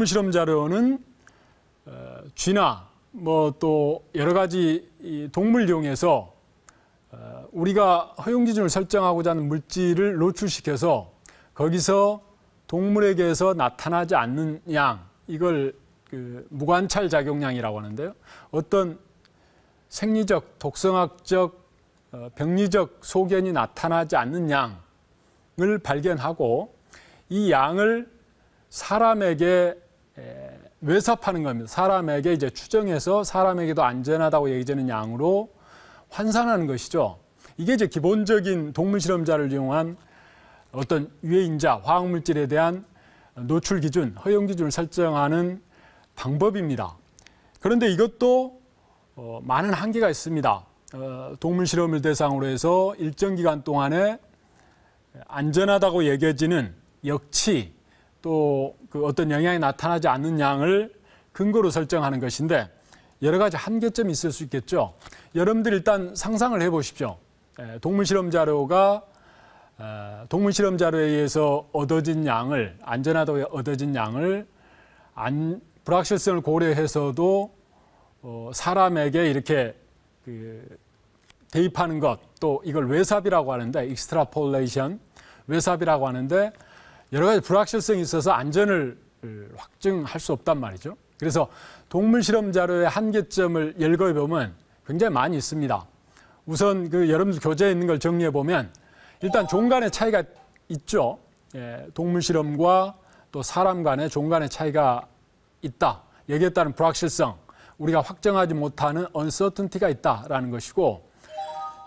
동물 실험 자료는 어, 쥐나 뭐 또 여러 가지 동물 이용해서 어, 우리가 허용 기준을 설정하고자 하는 물질을 노출시켜서 거기서 동물에게서 나타나지 않는 양 이걸 그 무관찰 작용량이라고 하는데요. 어떤 생리적, 독성학적, 어, 병리적 소견이 나타나지 않는 양을 발견하고 이 양을 사람에게 외삽하는 겁니다. 사람에게 이제 추정해서 사람에게도 안전하다고 얘기되는 양으로 환산하는 것이죠. 이게 이제 기본적인 동물 실험자를 이용한 어떤 유해인자, 화학물질에 대한 노출 기준, 허용 기준을 설정하는 방법입니다. 그런데 이것도 어, 많은 한계가 있습니다. 어, 동물 실험을 대상으로 해서 일정 기간 동안에 안전하다고 여겨지는 역치, 또그 어떤 영향이 나타나지 않는 양을 근거로 설정하는 것인데 여러 가지 한계점이 있을 수 있겠죠. 여러분들 일단 상상을 해보십시오. 예, 동물 실험 자료가 아, 동물 실험 자료에 의해서 얻어진 양을 안전하다고 얻어진 양을 안, 불확실성을 고려해서도 어, 사람에게 이렇게 그 대입하는 것 또 이걸 외삽이라고 하는데 익스트라폴레이션 외삽이라고 하는데 여러 가지 불확실성이 있어서 안전을 확증할 수 없단 말이죠. 그래서 동물 실험 자료의 한계점을 열거해 보면 굉장히 많이 있습니다. 우선 그 여러분들 교재에 있는 걸 정리해 보면 일단 종간의 차이가 있죠. 예, 동물 실험과 또 사람 간의 종간의 차이가 있다. 여기에 따른 불확실성, 우리가 확정하지 못하는 언서턴티가 있다라는 것이고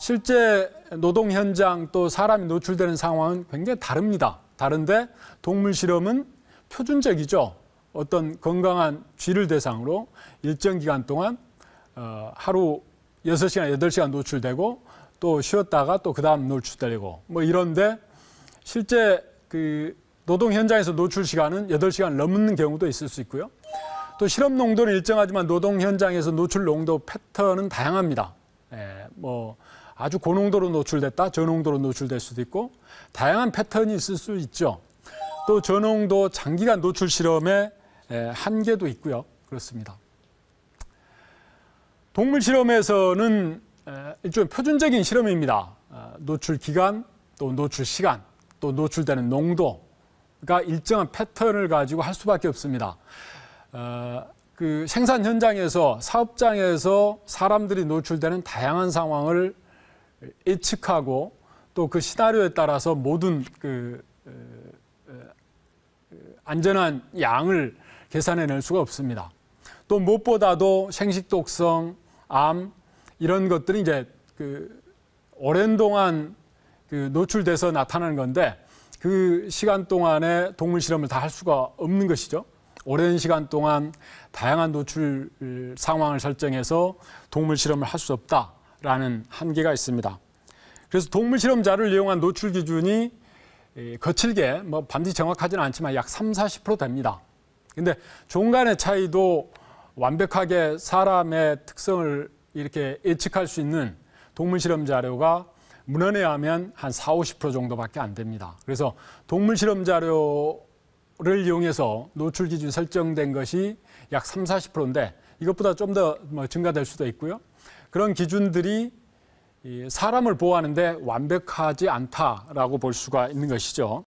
실제 노동 현장 또 사람이 노출되는 상황은 굉장히 다릅니다. 다른데 동물 실험은 표준적이죠. 어떤 건강한 쥐를 대상으로 일정 기간 동안 어, 하루 6시간, 8시간 노출되고 또 쉬었다가 또 그 다음 노출되고 뭐 이런데 실제 그 노동 현장에서 노출 시간은 8시간 넘는 경우도 있을 수 있고요. 또 실험 농도는 일정하지만 노동 현장에서 노출 농도 패턴은 다양합니다. 예, 뭐 아주 고농도로 노출됐다, 저농도로 노출될 수도 있고 다양한 패턴이 있을 수 있죠. 또 저농도 장기간 노출 실험의 한계도 있고요. 그렇습니다. 동물 실험에서는 일종의 표준적인 실험입니다. 아, 노출 기간, 또 노출 시간, 또 노출되는 농도가 일정한 패턴을 가지고 할 수밖에 없습니다. 어, 그 생산 현장에서 사업장에서 사람들이 노출되는 다양한 상황을 예측하고 또 그 시나리오에 따라서 모든 그 안전한 양을 계산해낼 수가 없습니다. 또 무엇보다도 생식독성, 암 이런 것들이 이제 그 오랜 동안 그 노출돼서 나타나는 건데 그 시간 동안에 동물 실험을 다 할 수가 없는 것이죠. 오랜 시간 동안 다양한 노출 상황을 설정해서 동물 실험을 할 수 없다. 라는 한계가 있습니다. 그래서 동물 실험자를 이용한 노출 기준이 거칠게 뭐 반드시 정확하지는 않지만 약 3, 40% 됩니다. 근데 종간의 차이도 완벽하게 사람의 특성을 이렇게 예측할 수 있는 동물 실험 자료가 무헌에 하면 한 4, 50% 정도밖에 안 됩니다. 그래서 동물 실험 자료를 이용해서 노출 기준 설정된 것이 약 3, 40%인데 이것보다 좀더 뭐 증가될 수도 있고요. 그런 기준들이 사람을 보호하는데 완벽하지 않다라고 볼 수가 있는 것이죠.